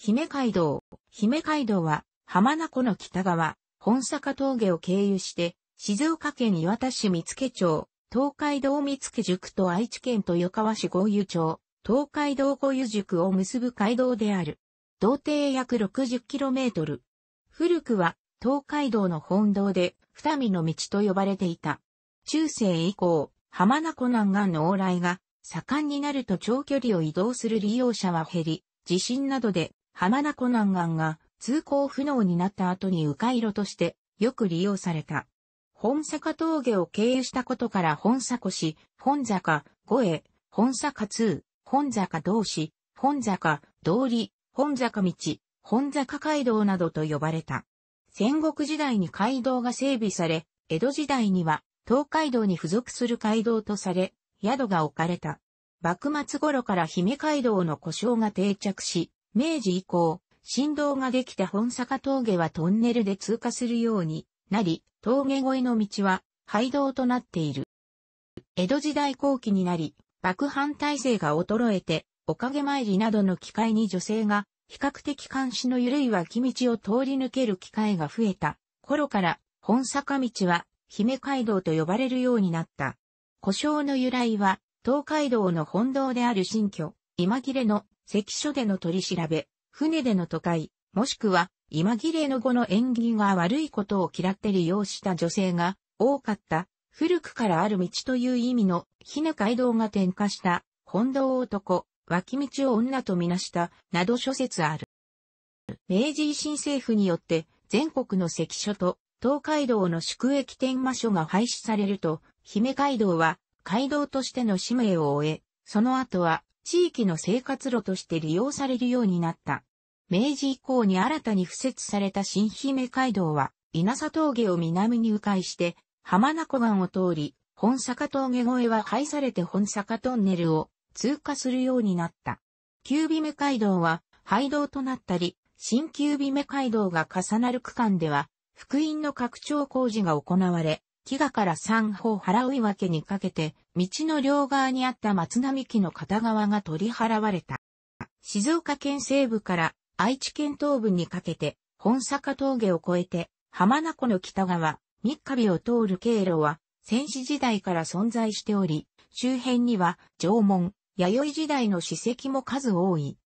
姫街道。姫街道は、浜名湖の北側、本坂峠を経由して、静岡県岩田市見附町、東海道見附塾と愛知県豊川市豪湯町、東海道豪湯塾を結ぶ街道である。道程約 60km。古くは、東海道の本道で、二見の道と呼ばれていた。中世以降、浜名湖南岸の往来が盛んになると長距離を移動する利用者は減り、地震などで浜名湖南岸が通行不能になった後に迂回路としてよく利用された。本坂峠を経由したことから本坂市、本坂、五重、本坂通、本坂道市、本坂、通り、本坂道、本坂街道などと呼ばれた。戦国時代に街道が整備され、江戸時代には東海道に付属する街道とされ、宿が置かれた。幕末頃から姫街道の故障が定着し、明治以降、振動ができた本坂峠はトンネルで通過するようになり、峠越えの道は廃道となっている。江戸時代後期になり、爆藩体制が衰えて、おかげ参りなどの機会に女性が、比較的監視の緩い脇道を通り抜ける機会が増えた頃から、本坂道は、姫街道と呼ばれるようになった。故障の由来は、東海道の本堂である新居、今切れの関所での取り調べ、船での都会、もしくは、今切れの後の縁起が悪いことを嫌って利用した女性が多かった、古くからある道という意味の、ひな街道が点火した、本堂男、脇道を女とみなした、など諸説ある。明治維新政府によって、全国の関所と、東海道の宿駅天魔所が廃止されると、姫街道は、街道としての使命を終え、その後は、地域の生活路として利用されるようになった。明治以降に新たに付設された新姫街道は、稲佐峠を南に迂回して、浜名湖岸を通り、本坂峠越えは廃されて本坂トンネルを通過するようになった。九尾目街道は廃道となったり、新九尾目街道が重なる区間では、福音の拡張工事が行われ、飢餓から三方払い分けにかけて、道の両側にあった松並木の片側が取り払われた。静岡県西部から愛知県東部にかけて、本坂峠を越えて、浜名湖の北側、三日日を通る経路は、戦死時代から存在しており、周辺には縄文、弥生時代の史跡も数多い。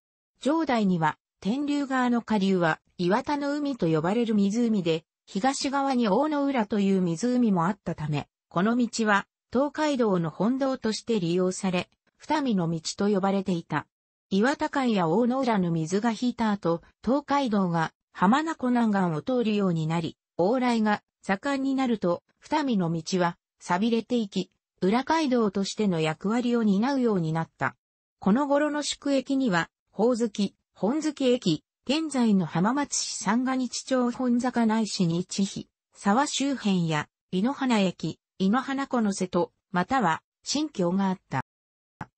城代には、天竜川の下流は、岩田の海と呼ばれる湖で、東側に大野浦という湖もあったため、この道は東海道の本道として利用され、二見の道と呼ばれていた。岩田いや大野浦の水が引いた後、東海道が浜名湖南岸を通るようになり、往来が盛んになると、二見の道は錆びれていき、浦街道としての役割を担うようになった。この頃の宿駅には、宝月、本月駅、現在の浜松市三河日町本坂内市に一比、沢周辺や、井の花駅、井の花湖の瀬戸、または、新京があった。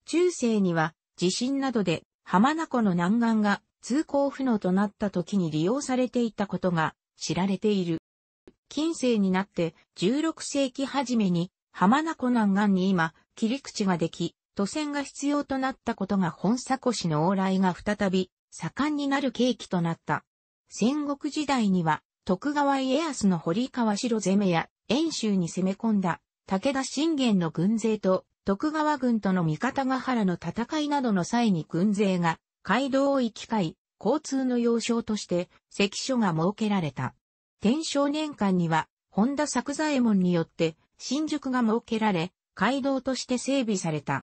中世には、地震などで、浜名湖の南岸が通行不能となった時に利用されていたことが知られている。近世になって16世紀初めに浜名湖南岸に今切り口ができ、渡船が必要となったことが本佐古市の往来が再び盛んになる契機となった。戦国時代には、徳川家康の堀川城攻めや、遠州に攻め込んだ、武田信玄の軍勢と、徳川軍との三方ヶ原の戦いなどの際に軍勢が、街道を行き交い、交通の要衝として、関所が設けられた。天正年間には、本田作左衛門によって、新宿が設けられ、街道として整備された。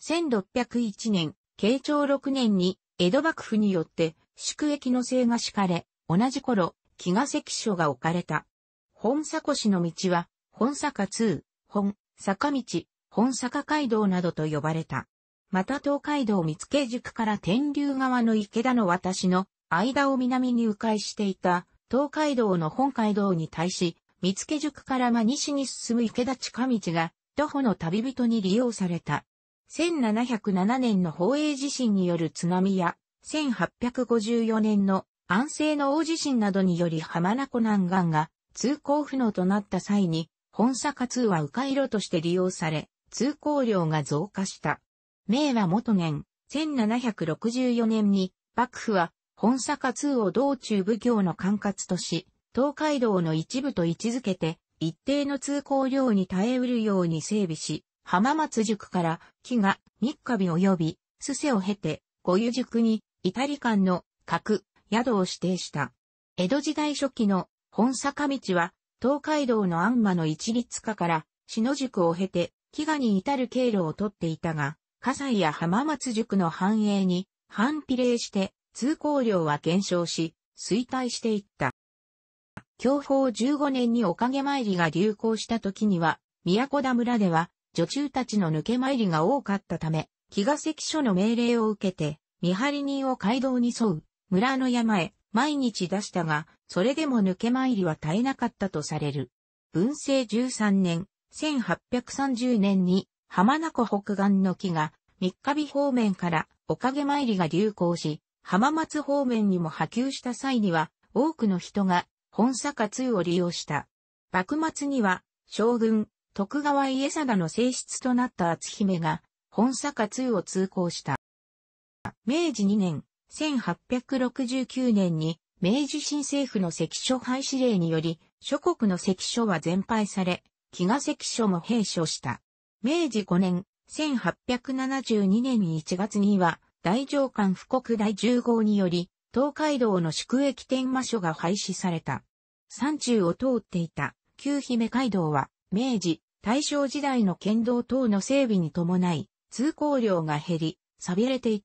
1601年、慶長6年に、江戸幕府によって宿役の制が敷かれ、同じ頃、木ヶ関所が置かれた。本坂市の道は、本坂通、本、坂道、本坂街道などと呼ばれた。また東海道三付塾から天竜側の池田の私の間を南に迂回していた東海道の本街道に対し、三付塾から真西に進む池田近道が徒歩の旅人に利用された。1707年の宝永地震による津波や、1854年の安政の大地震などにより浜名湖南岸が通行不能となった際に、本坂通は迂回路として利用され、通行量が増加した。明和元年、1764年に、幕府は本坂通を道中部業の管轄とし、東海道の一部と位置づけて、一定の通行量に耐えうるように整備し、浜松塾から木が三日日及びすせを経て、五湯塾にイタリンの各宿を指定した。江戸時代初期の本坂道は東海道の安間の一律化から篠宿を経て飢餓に至る経路をとっていたが、葛西や浜松塾の繁栄に反比例して通行量は減少し衰退していった。享保15年におかげ参りが流行した時には、古田村では女中たちの抜け参りが多かったため、木ヶ関所の命令を受けて、見張り人を街道に沿う、村の山へ、毎日出したが、それでも抜け参りは絶えなかったとされる。文政13年、1830年に、浜名湖北岸の木が、三日日方面から、おかげ参りが流行し、浜松方面にも波及した際には、多くの人が、本坂通を利用した。幕末には、将軍、徳川家定の正室となった篤姫が、本坂2を通行した。明治2年、1869年に、明治新政府の関所廃止令により、諸国の関所は全廃され、木ヶ関所も閉所した。明治5年、1872年1月には、大上官布告第10号により、東海道の宿駅天魔所が廃止された。山中を通っていた、旧姫街道は、明治、大正時代の県道等の整備に伴い、通行量が減り、錆びれていっ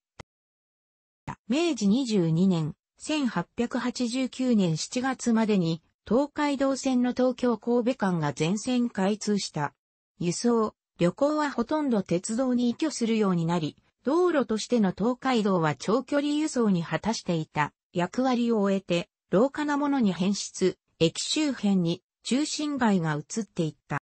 た。明治22年、1889年7月までに、東海道線の東京神戸間が全線開通した。輸送、旅行はほとんど鉄道に依拠するようになり、道路としての東海道は長距離輸送に果たしていた役割を終えて、廊下なものに変質、駅周辺に中心街が移っていった。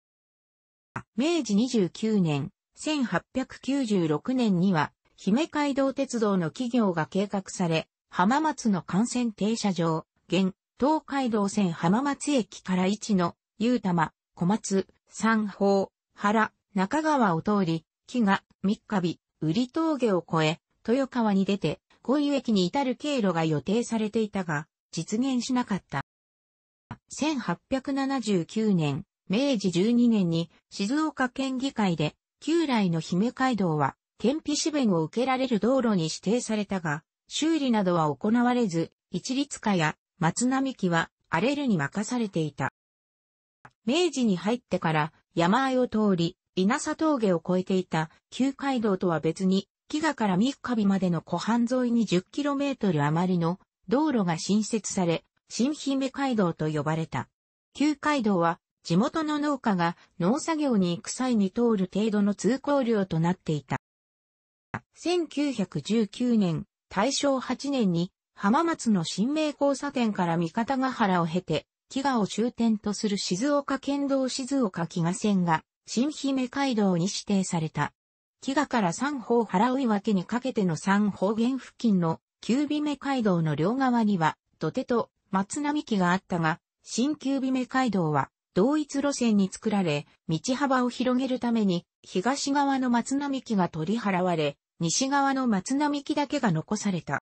明治29年、1896年には、姫街道鉄道の企業が計画され、浜松の幹線停車場、現、東海道線浜松駅から1の、ゆうたま、小松、三宝、原、中川を通り、木が、三日日、売峠を越え、豊川に出て、小湯駅に至る経路が予定されていたが、実現しなかった。1879年、明治12年に静岡県議会で旧来の姫街道は県費支弁を受けられる道路に指定されたが、修理などは行われず、一律化や松並木は荒れるに任されていた。明治に入ってから山あいを通り、稲佐峠を越えていた旧街道とは別に、飢餓から三日日までの湖畔沿いに 10km 余りの道路が新設され、新姫街道と呼ばれた。旧街道は地元の農家が農作業に行く際に通る程度の通行量となっていた。1919年、大正8年に浜松の新名交差点から三方ヶ原を経て、飢餓を終点とする静岡県道静岡飢餓線が新姫街道に指定された。飢餓から三方原う分けにかけての三方原付近の九尾目街道の両側には土手と松並木があったが、新九尾目街道は同一路線に作られ、道幅を広げるために、東側の松並木が取り払われ、西側の松並木だけが残された。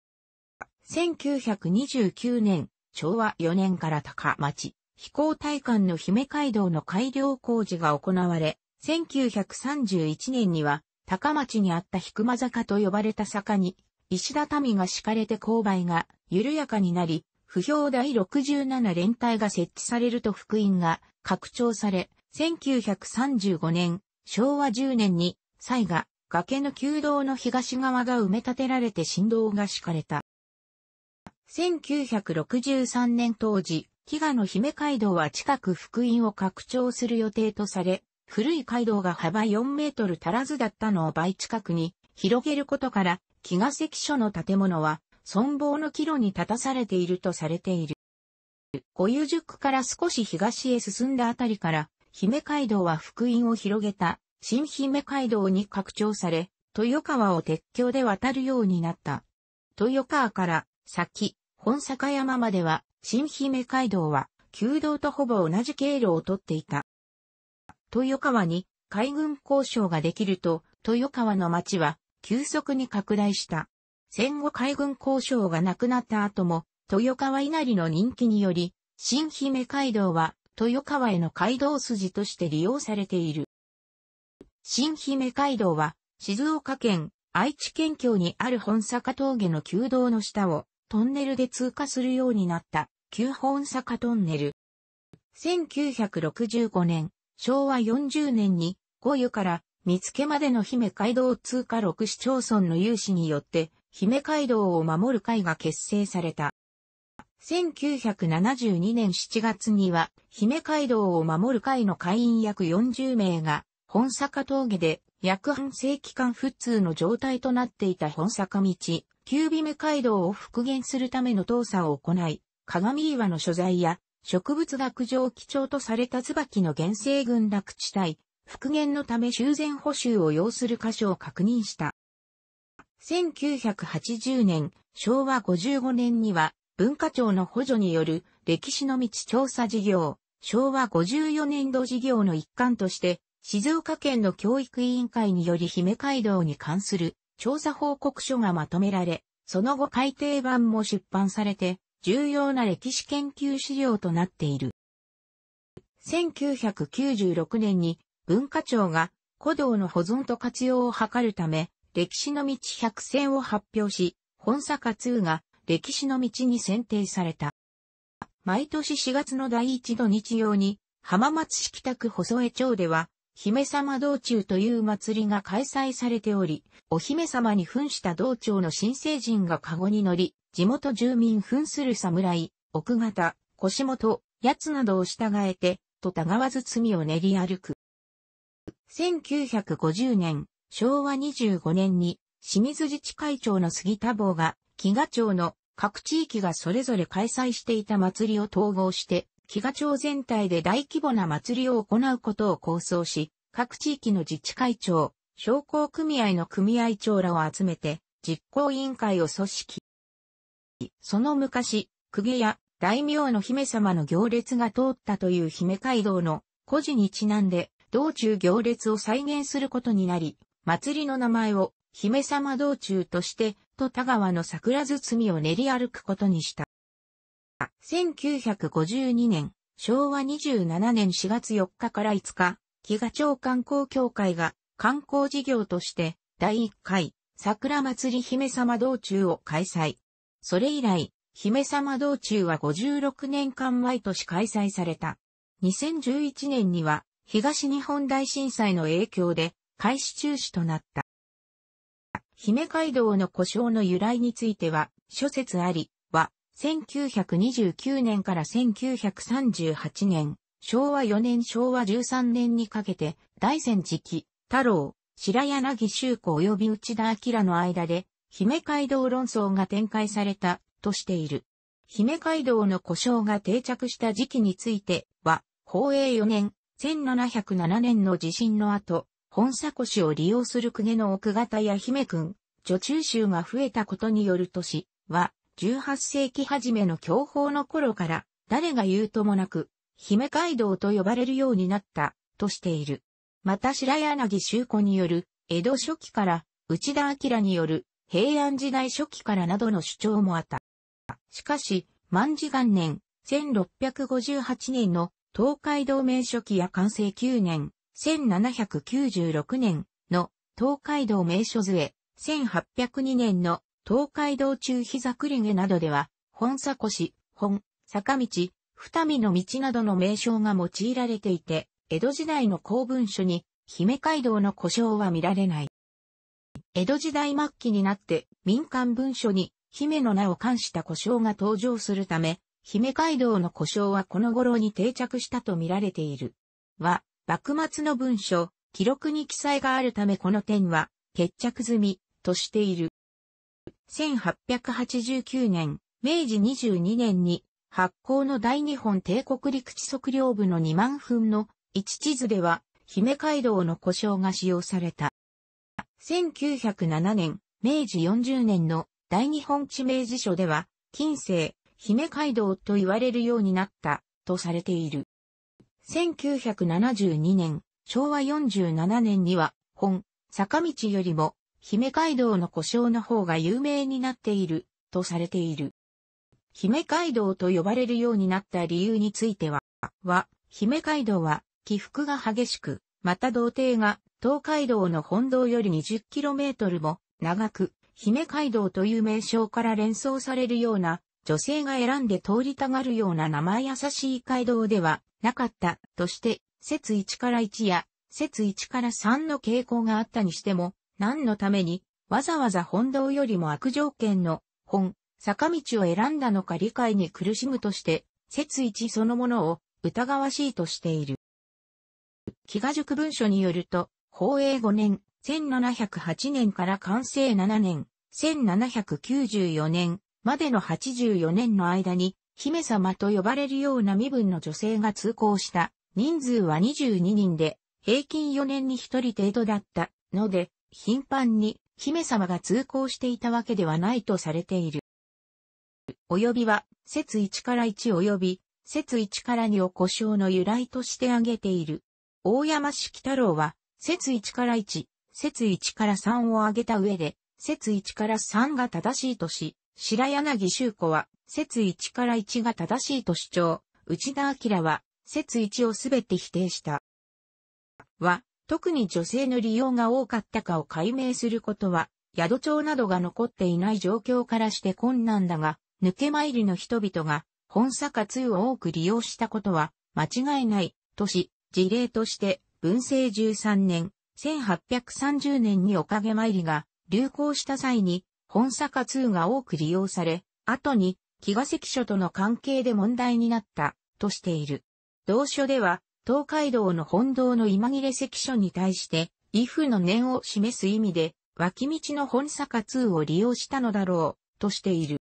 1929年、昭和4年から高町、飛行体館の姫街道の改良工事が行われ、1931年には、高町にあったく間坂と呼ばれた坂に、石畳が敷かれて勾配が緩やかになり、不評第67連隊が設置されると福音が拡張され、1935年、昭和10年に、蔡が崖の旧道の東側が埋め立てられて振動が敷かれた。1963年当時、飢餓の姫街道は近く福音を拡張する予定とされ、古い街道が幅4メートル足らずだったのを倍近くに広げることから、飢餓関所の建物は存亡の岐路に立たされているとされている。五遊塾から少し東へ進んだあたりから、姫街道は福音を広げた、新姫街道に拡張され、豊川を鉄橋で渡るようになった。豊川から先、本坂山までは、新姫街道は、旧道とほぼ同じ経路をとっていた。豊川に海軍交渉ができると、豊川の町は急速に拡大した。戦後海軍交渉がなくなった後も、豊川稲荷の人気により、新姫街道は豊川への街道筋として利用されている。新姫街道は静岡県、愛知県境にある本坂峠の旧道の下をトンネルで通過するようになった旧本坂トンネル。1965年、昭和40年に、五湯から見つけまでの姫街道通過6市町村の有志によって姫街道を守る会が結成された。1972年7月には、姫街道を守る会の会員約40名が、本坂峠で約半世紀間普通の状態となっていた本坂道、旧ビメ街道を復元するための動作を行い、鏡岩の所在や、植物学上基調とされた椿の原生群落地帯、復元のため修繕補修を要する箇所を確認した。1980年、昭和55年には、文化庁の補助による歴史の道調査事業、昭和54年度事業の一環として、静岡県の教育委員会により姫街道に関する調査報告書がまとめられ、その後改訂版も出版されて、重要な歴史研究資料となっている。1996年に文化庁が古道の保存と活用を図るため、歴史の道百選を発表し、本坂2が歴史の道に選定された。毎年4月の第一度日曜に、浜松市北区細江町では、姫様道中という祭りが開催されており、お姫様に扮した道長の新成人が籠に乗り、地元住民扮する侍、奥方、腰元、奴などを従えて、とたがわず罪を練り歩く。1950年、昭和25年に清水自治会長の杉田坊が、木賀町の各地域がそれぞれ開催していた祭りを統合して、木賀町全体で大規模な祭りを行うことを構想し、各地域の自治会長、商工組合の組合長らを集めて、実行委員会を組織。その昔、釘や大名の姫様の行列が通ったという姫街道の故事にちなんで、道中行列を再現することになり、祭りの名前を姫様道中として、と田川の桜包を練り歩くことにした。1952年、昭和27年4月4日から5日、木賀町観光協会が観光事業として第1回桜祭り姫様道中を開催。それ以来、姫様道中は56年間毎年開催された。2011年には東日本大震災の影響で開始中止となった。姫街道の故障の由来については、諸説あり、は、1929年から1938年、昭和4年昭和13年にかけて、大戦時期、太郎、白柳修子及び内田明の間で、姫街道論争が展開された、としている。姫街道の故障が定着した時期については、宝永4年、1707年の地震の後、本鎖腰を利用する公家の奥方や姫君、女中衆が増えたことによる都市は、18世紀初めの享保の頃から、誰が言うともなく、姫街道と呼ばれるようになった、としている。また白柳修子による、江戸初期から、内田明による、平安時代初期からなどの主張もあった。しかし、万事元年、1658年の東海道名初期や完成9年、1796年の東海道名所図へ、1802年の東海道中膝栗毛などでは、本鎖越、本、坂道、二見の道などの名称が用いられていて、江戸時代の公文書に、姫街道の故障は見られない。江戸時代末期になって民間文書に姫の名を冠した故障が登場するため、姫街道の故障はこの頃に定着したと見られている。は、幕末の文書、記録に記載があるためこの点は、決着済み、としている。1889年、明治22年に、発行の大日本帝国陸地測量部の2万分の1地図では、姫街道の故障が使用された。1907年、明治40年の大日本地名辞書では、近世、姫街道と言われるようになった、とされている。1972年、昭和47年には、本、坂道よりも、姫街道の故障の方が有名になっている、とされている。姫街道と呼ばれるようになった理由については、は、姫街道は、起伏が激しく、また道程が、東海道の本道より 20km も、長く、姫街道という名称から連想されるような、女性が選んで通りたがるような名前優しい街道ではなかったとして、説1から1や説1から3の傾向があったにしても、何のためにわざわざ本堂よりも悪条件の本、坂道を選んだのか理解に苦しむとして、説1そのものを疑わしいとしている。飢餓塾文書によると、法営5年、1708年から完成7年、1794年までの84年の間に、姫様と呼ばれるような身分の女性が通行した人数は22人で、平均4年に1人程度だったので、頻繁に姫様が通行していたわけではないとされている。及びは、節1から1及び、節1から2を故障の由来として挙げている。大山式太郎は、節1から1、節1から3を挙げた上で、節1から3が正しいとし、白柳修子は、説1から1が正しいと主張、内田明は、説1をすべて否定した。は、特に女性の利用が多かったかを解明することは、宿帳などが残っていない状況からして困難だが、抜け参りの人々が、本坂2を多く利用したことは、間違いない、とし、事例として、文政13年、1830年におかげ参りが流行した際に、本坂2が多く利用され、後に、木ヶ関所との関係で問題になった、としている。同書では、東海道の本堂の今切れ関所に対して、威風の念を示す意味で、脇道の本坂2を利用したのだろう、としている。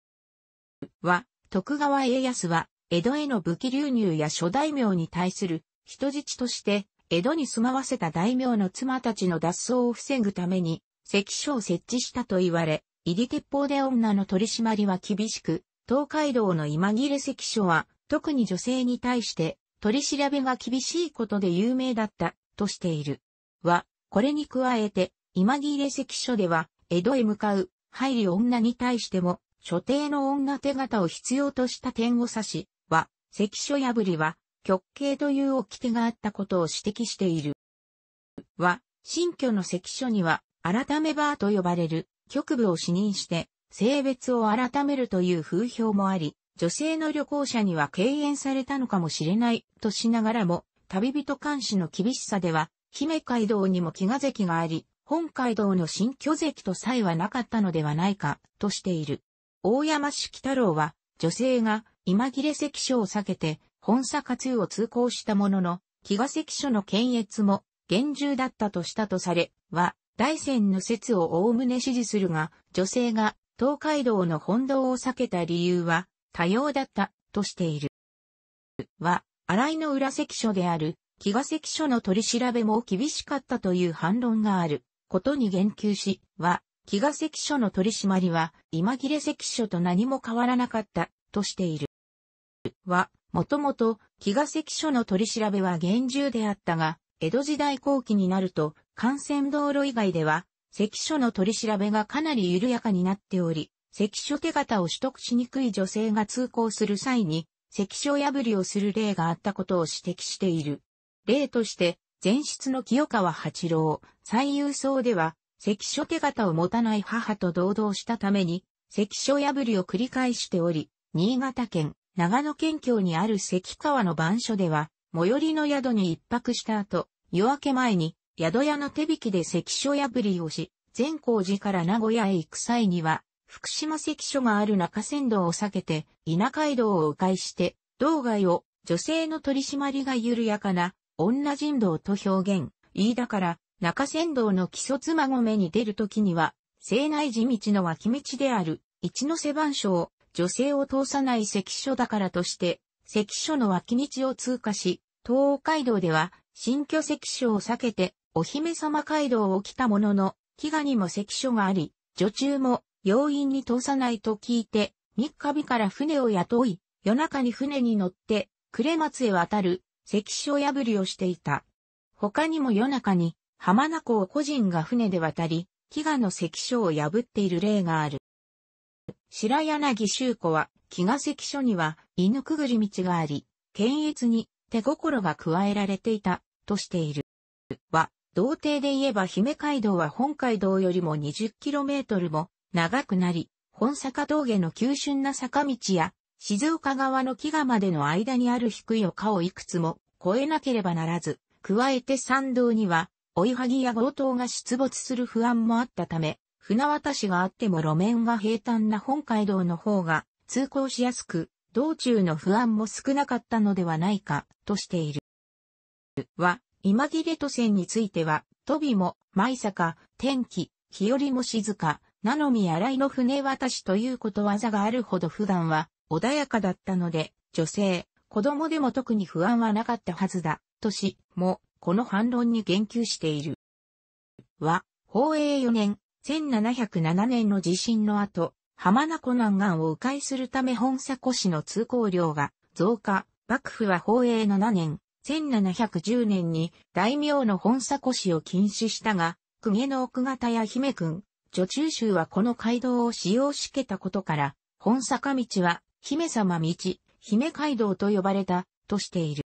は、徳川家康は、江戸への武器流入や諸大名に対する人質として、江戸に住まわせた大名の妻たちの脱走を防ぐために、関所を設置したと言われ、入り鉄砲で女の取り締まりは厳しく、東海道の今切れ関所は、特に女性に対して取り調べが厳しいことで有名だったとしている。は、これに加えて、今切れ関所では、江戸へ向かう、入り女に対しても、所定の女手形を必要とした点を指し、は、関所破りは、極刑という掟があったことを指摘している。は、新居の関所には、改めバーと呼ばれる、局部を視認して性別を改めるという風評もあり、女性の旅行者には敬遠されたのかもしれないとしながらも、旅人監視の厳しさでは、姫街道にも飢餓関があり、本街道の新居関とさえはなかったのではないかとしている。大山式太郎は、女性が今切れ関所を避けて、本坂通を通行したものの、飢餓関所の検閲も厳重だったとしたとされ、は、大戦の説をおおむね支持するが、女性が東海道の本道を避けた理由は多様だったとしている。は、荒井の裏関所である、木ヶ関所の取り調べも厳しかったという反論があることに言及し、は、木ヶ関所の取り締まりは、今切れ関所と何も変わらなかったとしている。は、もともと、木ヶ関所の取り調べは厳重であったが、江戸時代後期になると、幹線道路以外では、関所の取り調べがかなり緩やかになっており、関所手形を取得しにくい女性が通行する際に、関所破りをする例があったことを指摘している。例として、前室の清川八郎、最優層では、関所手形を持たない母と同道したために、関所破りを繰り返しており、新潟県、長野県境にある関川の番所では、最寄りの宿に一泊した後、夜明け前に、宿屋の手引きで関所破りをし、善光寺から名古屋へ行く際には、福島関所がある中山道を避けて、稲街道を迂回して、道外を女性の取り締まりが緩やかな女人道と表現。飯田から中山道の基礎妻ごめに出るときには、西内寺道の脇道である一ノ瀬番所を女性を通さない関所だからとして、関所の脇道を通過し、東海道では新居関所を避けてお姫様街道を来たものの、飢餓にも関所があり、女中も要因に通さないと聞いて、三日日から船を雇い、夜中に船に乗って、暮松へ渡る、関所破りをしていた。他にも夜中に、浜名湖を個人が船で渡り、飢餓の関所を破っている例がある。白柳修子は、飢餓関所には、犬くぐり道があり、検閲に手心が加えられていた、としている。は、道程で言えば姫街道は本街道よりも 20km も長くなり、本坂峠の急峻な坂道や、静岡側の木賀までの間にある低い丘をいくつも越えなければならず、加えて山道には、追いはぎや強盗が出没する不安もあったため、船渡しがあっても路面が平坦な本街道の方が通行しやすく、道中の不安も少なかったのではないかとしている。は、今切渡線については、飛びも、舞坂、天気、日和も静か、なのみ洗いの船渡しということわざがあるほど普段は穏やかだったので、女性、子供でも特に不安はなかったはずだ、とし、も、この反論に言及している。は、宝永4年、1707年の地震の後、浜名湖南岸を迂回するため本佐古市の通行量が増加、幕府は宝永7年、1710年に大名の本作越を禁止したが、公家の奥方や姫君、女中衆はこの街道を使用しけたことから、本坂道は姫様道、姫街道と呼ばれた、としている。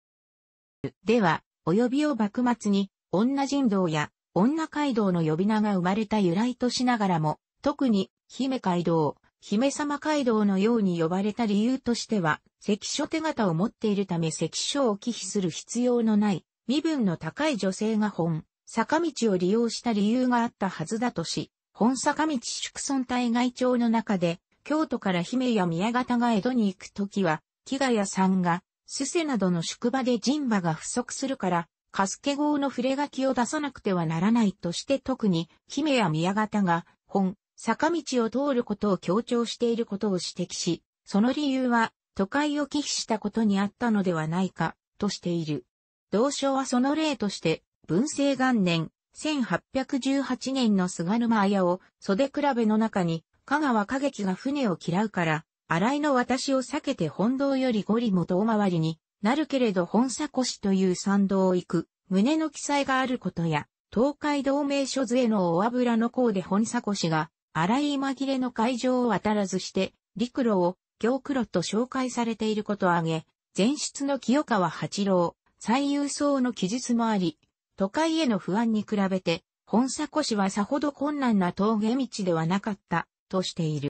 では、及びを幕末に、女人道や女街道の呼び名が生まれた由来としながらも、特に姫街道、姫様街道のように呼ばれた理由としては、関所手形を持っているため関所を忌避する必要のない、身分の高い女性が本、坂道を利用した理由があったはずだとし、本坂道宿村隊外町の中で、京都から姫や宮方が江戸に行くときは、木賀谷さんが、すせなどの宿場で人馬が不足するから、かすけ号の触れ書きを出さなくてはならないとして特に、姫や宮方が、本、坂道を通ることを強調していることを指摘し、その理由は都会を忌避したことにあったのではないかとしている。同書はその例として、文政元年、1818年の菅沼綾を袖比べの中に、香川過激が船を嫌うから、荒井の私を避けて本堂より五里も遠回りになるけれど本佐越という参道を行く、胸の記載があることや、東海同盟諸図へのお油の項で本佐越が、荒い紛れの海上を渡らずして、陸路を行黒と紹介されていることを挙げ、前出の清川八郎、最優層の記述もあり、都会への不安に比べて、本古市はさほど困難な峠道ではなかった、としている。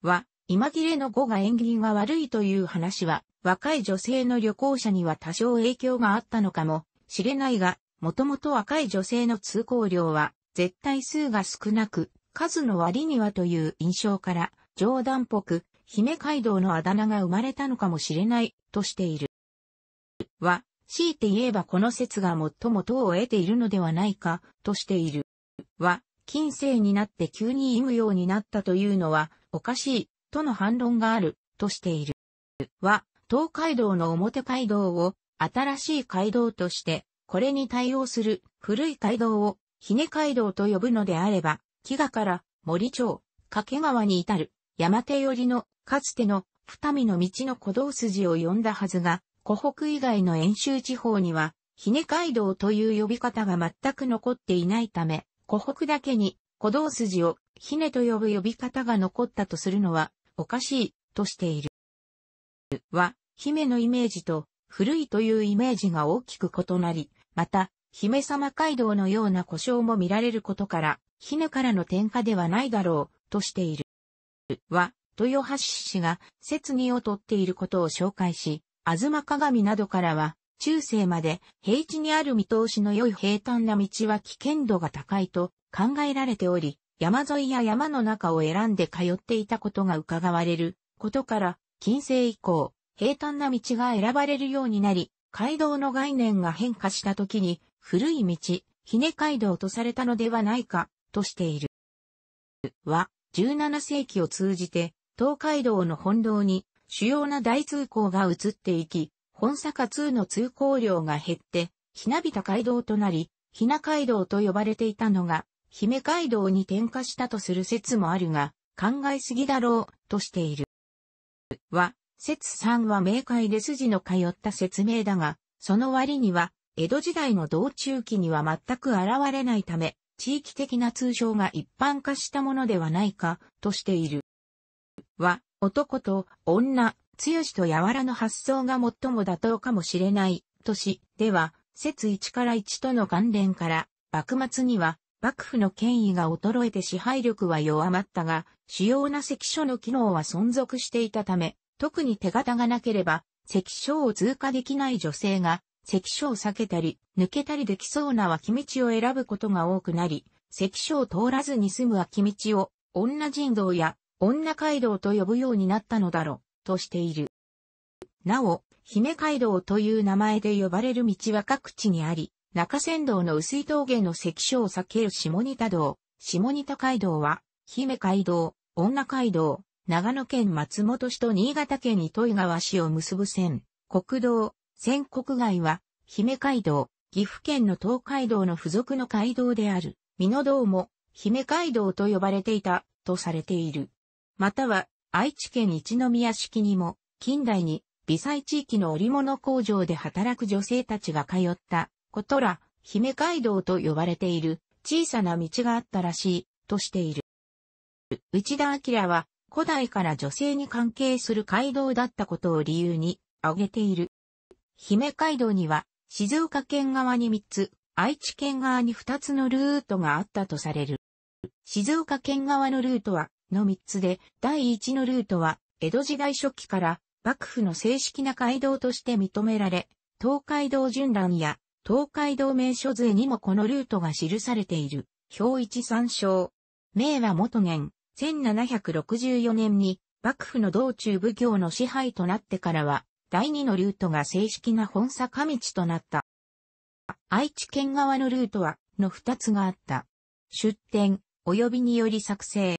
は、今切れの語が縁起が悪いという話は、若い女性の旅行者には多少影響があったのかも知れないが、もともと若い女性の通行量は、絶対数が少なく、数の割にはという印象から、冗談っぽく、姫街道のあだ名が生まれたのかもしれない、としている。は、強いて言えばこの説が最も党を得ているのではないか、としている。は、近世になって急に言むようになったというのは、おかしい、との反論がある、としている。は、東海道の表街道を、新しい街道として、これに対応する古い街道を、ひね街道と呼ぶのであれば、飢餓から森町、掛川に至る山手寄りのかつての二見の道の古道筋を呼んだはずが、湖北以外の遠州地方には、ひね街道という呼び方が全く残っていないため、湖北だけに古道筋をひねと呼ぶ呼び方が残ったとするのはおかしいとしている。は、姫のイメージと古いというイメージが大きく異なり、また、姫様街道のような故障も見られることから、ヒヌからの転下ではないだろう、としている。は、豊橋氏が、説議を取っていることを紹介し、あずま鏡などからは、中世まで平地にある見通しの良い平坦な道は危険度が高いと考えられており、山沿いや山の中を選んで通っていたことが伺われることから、近世以降、平坦な道が選ばれるようになり、街道の概念が変化した時に、古い道、ひね街道とされたのではないかとしている。は、17世紀を通じて、東海道の本道に主要な大通行が移っていき、本坂2の通行量が減って、ひなびた街道となり、ひな街道と呼ばれていたのが、姫街道に転化したとする説もあるが、考えすぎだろう、としている。は、説3は明快で筋の通った説明だが、その割には、江戸時代の道中期には全く現れないため、地域的な通称が一般化したものではないかとしている。は、男と女、強しと柔らの発想が最も妥当かもしれないとし、では、説1から1との関連から、幕末には幕府の権威が衰えて支配力は弱まったが、主要な関所の機能は存続していたため、特に手形がなければ、関所を通過できない女性が関所を避けたり、抜けたりできそうな脇道を選ぶことが多くなり、関所を通らずに済む脇道を、女人道や女街道と呼ぶようになったのだろう、としている。なお、姫街道という名前で呼ばれる道は各地にあり、中山道の薄い峠の関所を避ける下仁田道、下仁田街道は、姫街道、女街道、長野県松本市と新潟県糸魚川市を結ぶ線、国道、仙国街は、姫街道、岐阜県の東海道の付属の街道である、美濃道も、姫街道と呼ばれていた、とされている。または、愛知県一宮式にも、近代に、微細地域の織物工場で働く女性たちが通った、ことら、姫街道と呼ばれている、小さな道があったらしい、としている。内田明は、古代から女性に関係する街道だったことを理由に、挙げている。姫街道には、静岡県側に3つ、愛知県側に2つのルートがあったとされる。静岡県側のルートは、の3つで、第1のルートは、江戸時代初期から幕府の正式な街道として認められ、東海道順覧や東海道名所図にもこのルートが記されている。表一参照。明和元年、1764年に幕府の道中奉行の支配となってからは、第2のルートが正式な本坂道となった。愛知県側のルートは、の2つがあった。出店、及びにより作成。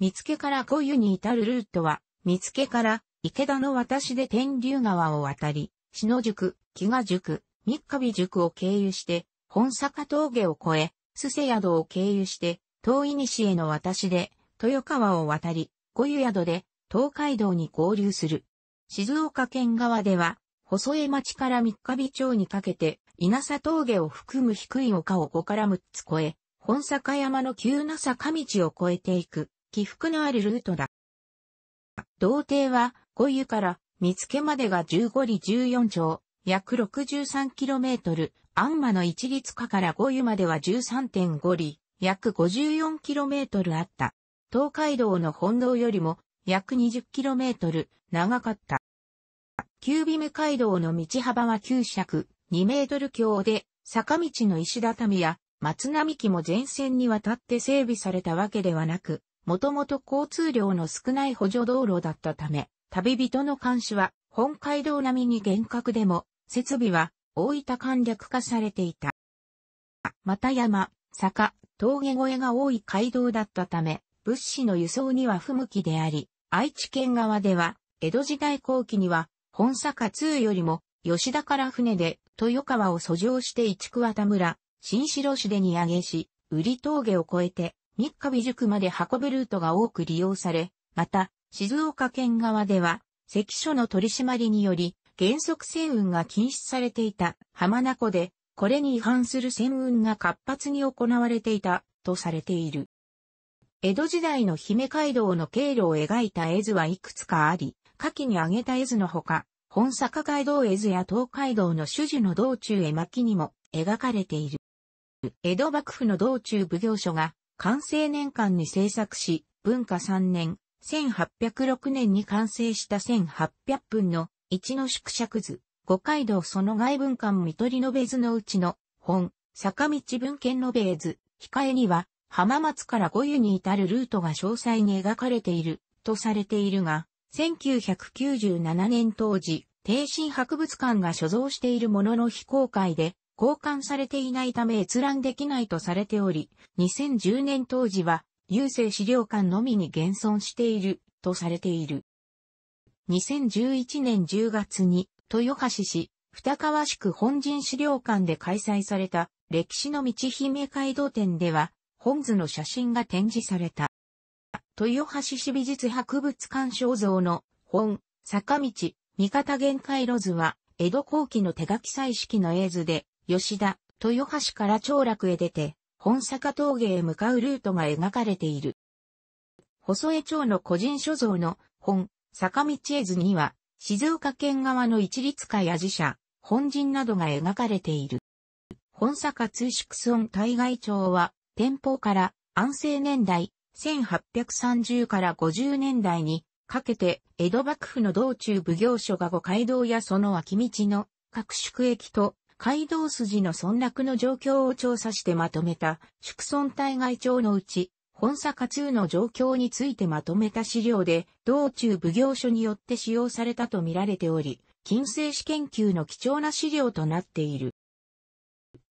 見けから小湯に至るルートは、見けから池田の渡しで天竜川を渡り、篠宿、木賀宿、三日日宿を経由して、本坂峠を越え、須瀬宿を経由して、遠い西への渡しで、豊川を渡り、小湯宿で、東海道に合流する。静岡県側では、細江町から三日日町にかけて、稲佐峠を含む低い丘を5から6つ越え、本坂山の急な坂道を越えていく、起伏のあるルートだ。道程は、五湯から見けまでが15里14町、約6 3トル、安間の一律下から五湯までは13.5里、約5 4トルあった。東海道の本道よりも約 20km 長かった。九尾目街道の道幅は9尺2メートル強で、坂道の石畳や松並木も全線にわたって整備されたわけではなく、もともと交通量の少ない補助道路だったため、旅人の監視は本街道並みに厳格でも、設備は大分簡略化されていた。また山、坂、峠越えが多い街道だったため、物資の輸送には不向きであり、愛知県側では、江戸時代後期には、本坂通よりも、吉田から船で、豊川を遡上して市桑田村、新城市で荷上げし、売峠を越えて、三日美塾まで運ぶルートが多く利用され、また、静岡県側では、関所の取り締まりにより、原則船運が禁止されていた浜名湖で、これに違反する船運が活発に行われていたとされている。江戸時代の姫街道の経路を描いた絵図はいくつかあり、下記に挙げた絵図のほか、本坂街道絵図や東海道の主樹の道中絵巻にも描かれている。江戸幕府の道中奉行所が完成年間に制作し、文化3年、1806年に完成した1800分の一の縮尺図、五街道その外文館見取りのべ図のうちの本、坂道文献のべ図、控えには、浜松から五湯に至るルートが詳細に描かれているとされているが、1997年当時、帝神博物館が所蔵しているものの非公開で、交換されていないため閲覧できないとされており、2010年当時は、郵政資料館のみに現存している、とされている。2011年10月に、豊橋市、二川宿本陣資料館で開催された、歴史の道姫街道展では、本図の写真が展示された。豊橋市美術博物館肖像の本、坂道、三方限界路図は、江戸後期の手書き彩色の絵図で、吉田、豊橋から長楽へ出て、本坂峠へ向かうルートが描かれている。細江町の個人所蔵の本、坂道絵図には、静岡県側の一律会や寺社、本陣などが描かれている。本坂通宿村対外町は、天保から安政年代、1830から50年代にかけて江戸幕府の道中奉行所が五街道やその脇道の各宿駅と街道筋の村落の状況を調査してまとめた宿村対外町のうち本坂通の状況についてまとめた資料で道中奉行所によって使用されたと見られており、近世史研究の貴重な資料となっている。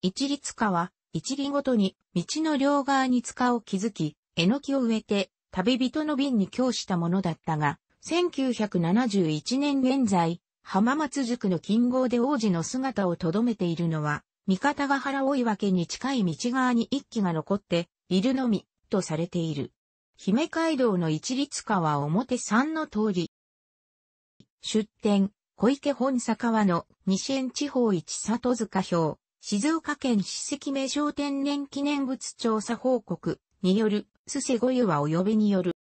一律化は一木ごとに道の両側に塚を築き、えのきを植えて旅人の便に供したものだったが、1971年現在、浜松宿の近郷で王子の姿を留めているのは、三方ヶ原追分に近い道側に一機が残っているのみ、とされている。姫街道の一律川表三の通り。出典、小池本坂和の西園地方一里塚表、静岡県史跡名称天然記念物調査報告による、すせごゆはお呼びによる。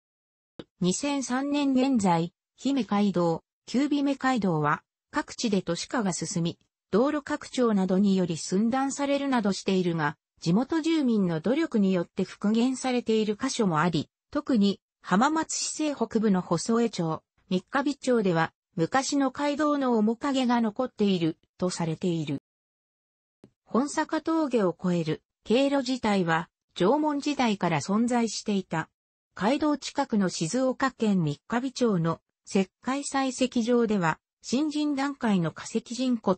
2003年現在、姫街道、尾姫街道は、各地で都市化が進み、道路拡張などにより寸断されるなどしているが、地元住民の努力によって復元されている箇所もあり、特に浜松市西北部の細江町、三日日町では昔の街道の面影が残っているとされている。本坂峠を越える経路自体は縄文時代から存在していた。街道近くの静岡県三日日町の石灰採石場では、新人段階の化石人骨、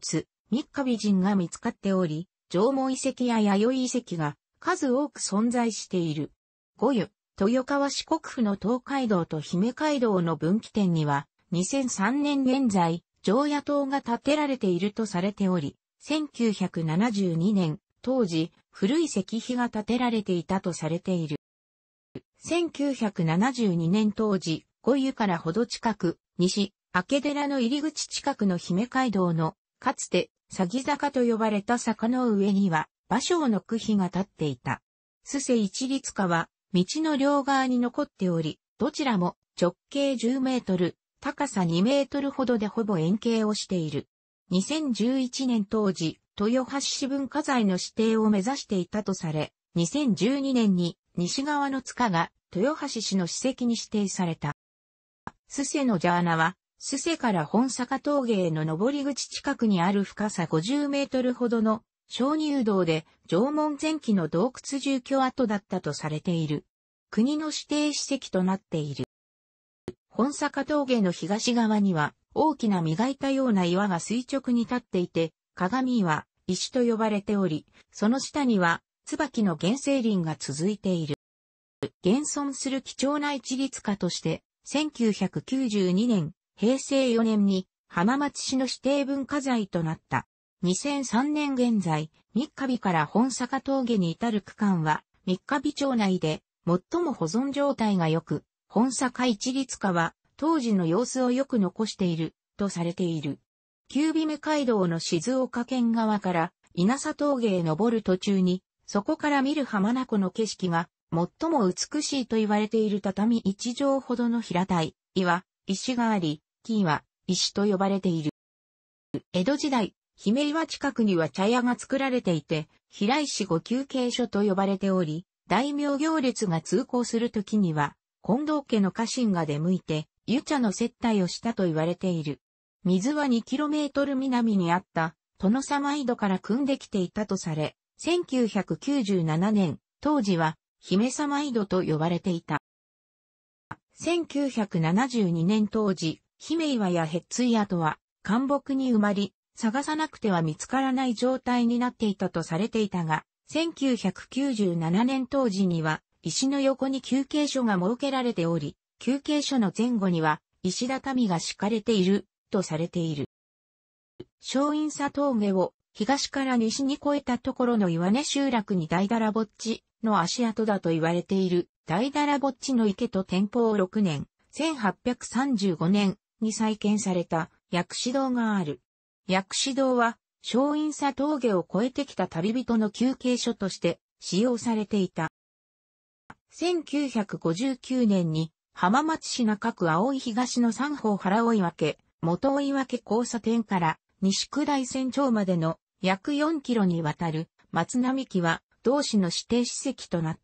三日日人が見つかっており、縄文遺跡や弥生遺跡が数多く存在している。五湯、豊川市国府の東海道と姫海道の分岐点には、2003年現在、常夜島が建てられているとされており、1972年、当時、古い石碑が建てられていたとされている。1972年当時、五湯からほど近く、西、明寺の入り口近くの姫街道の、かつて、詐欺坂と呼ばれた坂の上には、芭蕉の区碑が建っていた。須瀬一律家は、道の両側に残っており、どちらも直径10メートル、高さ2メートルほどでほぼ円形をしている。2011年当時、豊橋市文化財の指定を目指していたとされ、2012年に西側の塚が豊橋市の史跡に指定された。須瀬のジャーナは、須瀬から本坂峠への上り口近くにある深さ50メートルほどの小乳洞で縄文前期の洞窟住居跡だったとされている。国の指定史跡となっている。本坂峠の東側には大きな磨いたような岩が垂直に立っていて、鏡は石と呼ばれており、その下には椿の原生林が続いている。現存する貴重な一律家として、1992年、平成4年に浜松市の指定文化財となった。2003年現在、三日日から本坂峠に至る区間は、三日日町内で最も保存状態が良く、本坂一律家は当時の様子をよく残している、とされている。九尾目街道の静岡県側から稲佐峠へ登る途中に、そこから見る浜名湖の景色が最も美しいと言われている畳一畳ほどの平たい岩、石があり、木は石と呼ばれている。江戸時代、姫岩近くには茶屋が作られていて、平石五休憩所と呼ばれており、大名行列が通行するときには、近藤家の家臣が出向いて、湯茶の接待をしたと言われている。水は 2km 南にあった、殿様井戸から汲んできていたとされ、1997年、当時は、姫様井戸と呼ばれていた。1972年当時、姫岩やヘッツイとは、干木に埋まり、探さなくては見つからない状態になっていたとされていたが、1997年当時には、石の横に休憩所が設けられており、休憩所の前後には石畳が敷かれているとされている。松陰佐峠を東から西に越えたところの岩根集落に大だらぼっちの足跡だと言われている大だらぼっちの池と天保6年、1835年に再建された薬師堂がある。薬師堂は松陰佐峠を越えてきた旅人の休憩所として使用されていた。1959年に浜松市中区青い東の三方原追分、け、元追分け交差点から西区大船町までの約4キロにわたる松並木は同市の指定史跡となっ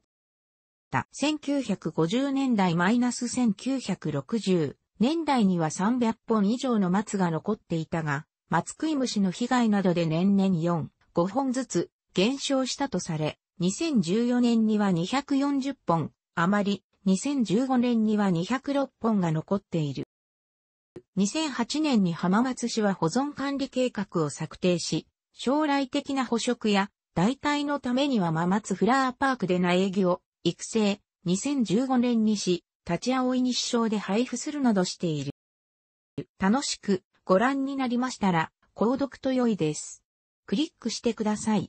た。1950年代マイナス1960年代には300本以上の松が残っていたが、松食い虫の被害などで年々4、5本ずつ減少したとされ、2014年には240本余り2015年には206本が残っている。2008年に浜松市は保存管理計画を策定し、将来的な捕食や代替のためにはママツフラーパークで苗木を育成、2015年にし、立ち青い日照で配布するなどしている。楽しくご覧になりましたら、購読と良いです。クリックしてください。